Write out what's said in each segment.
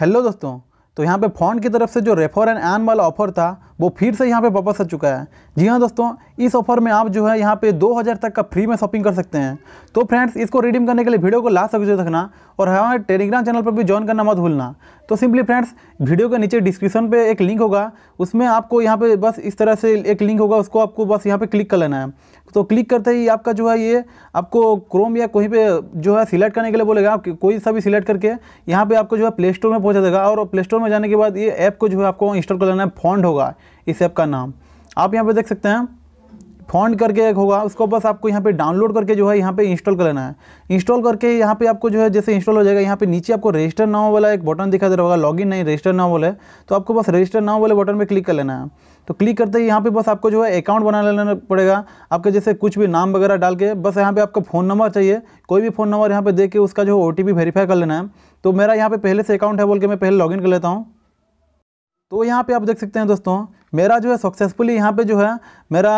hello दोस्तों तो यहाँ पे फोन की तरफ से जो रेफर एंड एन वाला ऑफर था वो फिर से यहाँ पे वापस आ चुका है जी हाँ दोस्तों इस ऑफर में आप जो है यहाँ पे 2000 तक का फ्री में शॉपिंग कर सकते हैं तो फ्रेंड्स इसको रिडीम करने के लिए वीडियो को लास्ट तक जो रखना और हमारे टेलीग्राम चैनल पर भी ज्वाइन करना मत भूलना तो सिंपली फ्रेंड्स वीडियो के नीचे डिस्क्रिप्शन पर एक लिंक होगा उसमें आपको यहाँ पे बस इस तरह से एक लिंक होगा उसको आपको बस यहाँ पे क्लिक कर लेना है तो क्लिक करते ही आपका जो है ये आपको क्रोम या कहीं पे जो है सिलेक्ट करने के लिए बोलेगा कोई सा भी सिलेक्ट करके यहाँ पे आपको जो है प्ले स्टोर में पहुँचा देगा और प्ले स्टोर में जाने के बाद ये ऐप को जो है आपको इंस्टॉल कर लेना है फॉन्ड होगा इस ऐप का नाम आप यहाँ पर देख सकते हैं फॉन्ड करके एक होगा उसको बस आपको यहाँ पे डाउनलोड करके जो है यहाँ पे इंस्टॉल कर लेना है इंस्टॉल करके यहाँ पे आपको जो है जैसे इंस्टॉल हो जाएगा यहाँ पे नीचे आपको रजिस्टर नाउ वाला एक बटन दिखा दे रहा होगा लॉगिन नहीं रजिस्टर नाउ वाले तो आपको बस रजिस्टर नाउ वाले बटन पे क्लिक कर लेना है तो क्लिक करते ही यहाँ पे बस आपको जो है अकाउंट बना लेना पड़ेगा आपके जैसे कुछ भी नाम वगैरह डाल के बस यहाँ पे आपको फ़ोन नंबर चाहिए कोई भी फ़ोन नंबर यहाँ पे दे के उसका जो ओ वेरीफाई कर लेना है तो मेरा यहाँ पे पहले से अकाउंट है बोल के मैं पहले लॉगिन कर लेता हूँ तो यहाँ पे आप देख सकते हैं दोस्तों मेरा जो है सक्सेसफुली यहाँ पे जो है मेरा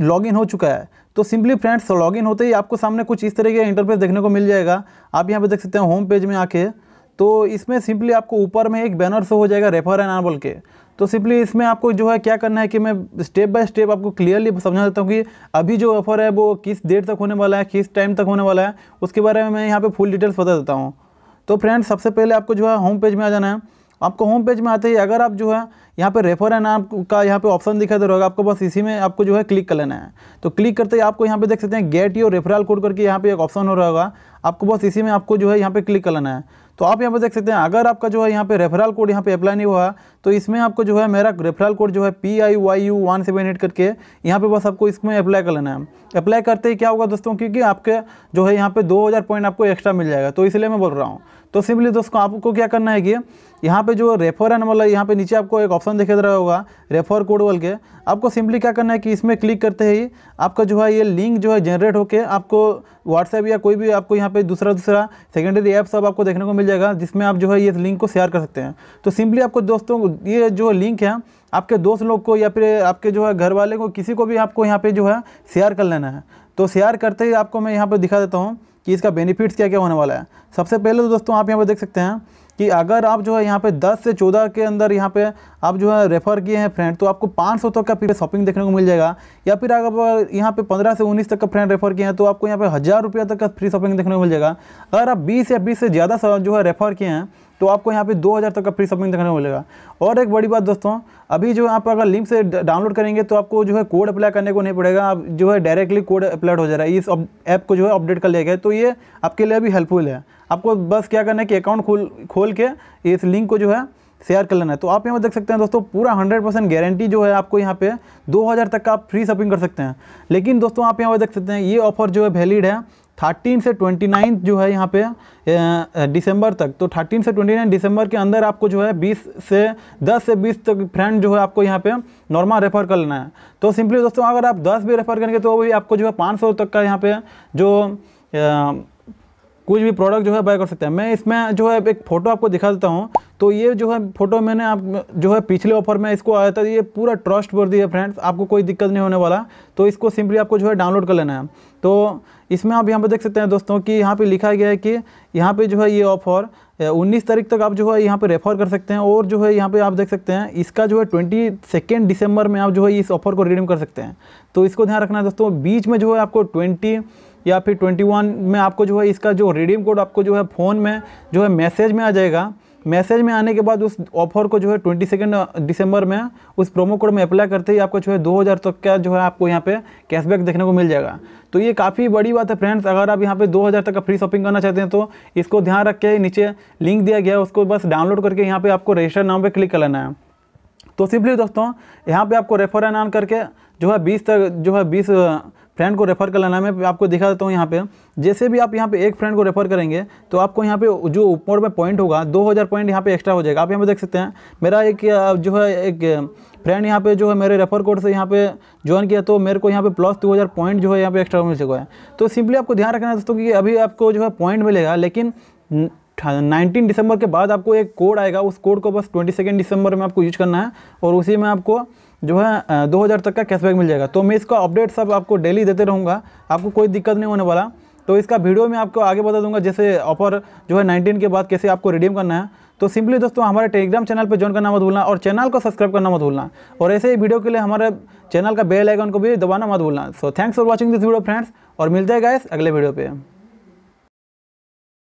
लॉगिन हो चुका है तो सिंपली फ्रेंड्स लॉगिन होते ही आपको सामने कुछ इस तरह के इंटरफेस देखने को मिल जाएगा आप यहाँ पे देख सकते हैं होम पेज में आके तो इसमें सिंपली आपको ऊपर में एक बैनर से हो जाएगा रेफर एंड आर बोल के तो सिंपली इसमें आपको जो है क्या करना है कि मैं स्टेप बाय स्टेप आपको क्लियरली समझा देता हूँ कि अभी जो ऑफर है वो किस डेट तक होने वाला है किस टाइम तक होने वाला है उसके बारे में मैं यहाँ पे फुल डिटेल्स बता देता हूँ तो फ्रेंड्स सबसे पहले आपको जो है होम पेज में आ जाना है आपको होम पेज में आते ही अगर आप जो है यहाँ पे रेफर एंड ऐप का यहाँ पे ऑप्शन दिखाई दे रहा होगा आपको बस इसी में आपको जो है क्लिक कर लेना है तो क्लिक करते ही आपको यहाँ पे देख सकते हैं गेट योर रेफरल कोड करके यहाँ पे एक ऑप्शन हो रहा होगा आपको बस इसी में आपको जो है यहाँ पे क्लिक कर लेना है तो आप यहाँ पे देख सकते हैं अगर आपका जो है यहाँ पे रेफरल कोड यहाँ पे अप्लाई नहीं हुआ तो इसमें आपको जो है मेरा रेफरल कोड जो है P I Y U one seven eight करके यहाँ पे बस आपको इसमें अप्लाई कर लेना है अप्लाई करते ही क्या होगा दोस्तों क्योंकि आपके जो है यहाँ पे हजार पॉइंट आपको एक्स्ट्रा मिल जाएगा तो इसलिए मैं बोल रहा हूँ तो सिंपली दोस्तों आपको क्या करना है कि यहाँ पे जो रेफर एंड वाला यहाँ पे नीचे आपको एक ऑप्शन दिखे रहा होगा रेफर कोड बोल के आपको सिंपली क्या करना है कि इसमें क्लिक करते ही आपका जो है ये लिंक जो है जनरेट होकर आपको व्हाट्सएप या कोई भी आपको यहाँ पे दूसरा दूसरा सेकेंडरी ऐप सब आपको देखने को मिल जाएगा जिसमें आप जो है ये लिंक को शेयर कर सकते हैं तो सिंपली आपको दोस्तों ये जो लिंक है आपके दोस्त लोग को या फिर आपके जो है घर वाले को किसी को भी आपको यहाँ पर जो है शेयर कर लेना है तो शेयर करते ही आपको मैं यहाँ पर दिखा देता हूँ कि इसका बेनिफिट्स क्या क्या होने वाला है सबसे पहले तो दोस्तों आप यहाँ पर देख सकते हैं कि अगर आप जो है यहाँ पे 10 से 14 के अंदर यहाँ पे आप जो है रेफ़र किए हैं फ्रेंड तो आपको 500 तक का पीछे शॉपिंग देखने को मिल जाएगा या फिर अगर यहाँ पे 15 से 19 तक का फ्रेंड रेफ़र किए हैं तो आपको यहाँ पे हज़ार रुपया तक का फ्री शॉपिंग देखने को मिल जाएगा अगर आप बीस या बीस से ज़्यादा जो है रेफ़र किए हैं तो आपको यहाँ पे 2000 तक का फ्री शॉपिंग देखने को मिलेगा और एक बड़ी बात दोस्तों अभी जो आप अगर लिंक से डाउनलोड करेंगे तो आपको जो है कोड अप्लाई करने को नहीं पड़ेगा आप जो है डायरेक्टली कोड अप्लाइड हो जा रहा है इस ऐप को जो है अपडेट कर लिया गया तो ये आपके लिए भी हेल्पफुल है आपको बस क्या करना है कि अकाउंट खोल खोल के इस लिंक को जो है शेयर कर लेना है तो आप यहाँ पर देख सकते हैं दोस्तों पूरा 100 परसेंट गारंटी जो है आपको यहाँ पे 2000 तक का आप फ्री शॉपिंग कर सकते हैं लेकिन दोस्तों आप यहाँ पर देख सकते हैं ये ऑफर जो है वैलिड है थर्टीन से ट्वेंटी जो है यहाँ पे दिसंबर तक तो थर्टीन से ट्वेंटी दिसंबर के अंदर आपको जो है बीस से दस से बीस तक फ्रेंड जो है आपको यहाँ पे नॉर्मल रेफर कर लेना है तो सिंपली दोस्तों अगर आप दस भी रेफर करेंगे तो भी आपको जो है पाँच सौ तक का यहाँ पे जो कुछ भी प्रोडक्ट जो है बाय कर सकते हैं मैं इसमें जो है एक फ़ोटो आपको दिखा देता हूँ तो ये जो है फोटो मैंने आप जो है पिछले ऑफर में इसको आया था ये पूरा ट्रस्ट वर्दी है फ्रेंड्स आपको कोई दिक्कत नहीं होने वाला तो इसको सिंपली आपको जो है डाउनलोड कर लेना है तो इसमें आप यहाँ पर देख सकते हैं दोस्तों कि यहाँ पे लिखा गया है कि यहाँ पे जो है ये ऑफर 19 तारीख तक आप जो है यहाँ पे रेफर कर सकते हैं और जो है यहाँ पे आप देख सकते हैं इसका जो है ट्वेंटी सेकेंड दिसंबर में आप जो है इस ऑफर को रिडीम कर सकते हैं तो इसको ध्यान रखना है दोस्तों बीच में जो है आपको ट्वेंटी या फिर ट्वेंटी में आपको जो है इसका जो रिडीम कोड आपको जो है फ़ोन में जो है मैसेज में आ जाएगा मैसेज में आने के बाद उस ऑफर को जो है ट्वेंटी सेकेंड दिसंबर में उस प्रोमो कोड में अप्लाई करते ही आपको जो है दो हज़ार तक का जो है आपको यहाँ पे कैशबैक देखने को मिल जाएगा तो ये काफ़ी बड़ी बात है फ्रेंड्स अगर आप यहाँ पे दो हज़ार तक का फ्री शॉपिंग करना चाहते हैं तो इसको ध्यान रख के नीचे लिंक दिया गया है उसको बस डाउनलोड करके यहाँ पर आपको रजिस्टर नाम पर क्लिक कर लेना है तो सिंपली दोस्तों यहाँ पर आपको रेफर एंड ऑन करके जो है बीस तक जो है बीस फ्रेंड को रेफ़र कर लेना मैं आपको दिखा देता हूँ यहाँ पे जैसे भी आप यहाँ पे एक फ्रेंड को रेफ़र करेंगे तो आपको यहाँ पे जो ऊपर में पॉइंट होगा 2000 पॉइंट यहाँ पे एक्स्ट्रा हो जाएगा आप यहाँ पे देख सकते हैं मेरा एक जो है एक फ्रेंड यहाँ पे जो है मेरे रेफ़र कोड से यहाँ पे ज्वाइन किया तो मेरे को यहाँ पे प्लस दो हज़ार पॉइंट जो है यहाँ पे एक्स्ट्रा मिल चुका है तो सिंपली आपको ध्यान रखना दोस्तों कि अभी आपको जो है पॉइंट मिलेगा लेकिन 19 दिसंबर के बाद आपको एक कोड आएगा उस कोड को बस सेकेंड दिसंबर में आपको यूज करना है और उसी में आपको जो है दो हज़ार तक का कैशबैक मिल जाएगा तो मैं इसका अपडेट सब आपको डेली देते रहूँगा आपको कोई दिक्कत नहीं होने वाला तो इसका वीडियो मैं आपको आगे बता दूंगा जैसे ऑफर जो है 19 के बाद कैसे आपको रिडीम करना है तो सिंपली दोस्तों हमारे टेलीग्राम चैनल पर ज्वाइन करना मत भूलना और चैनल को सब्सक्राइब करना मत भूलना और ऐसे ही वीडियो के लिए हमारे चैनल का बेल आइकन को भी दबाना मत भूलना so thanks for watching this video friends और मिलते हैं गाइस अगले वीडियो पर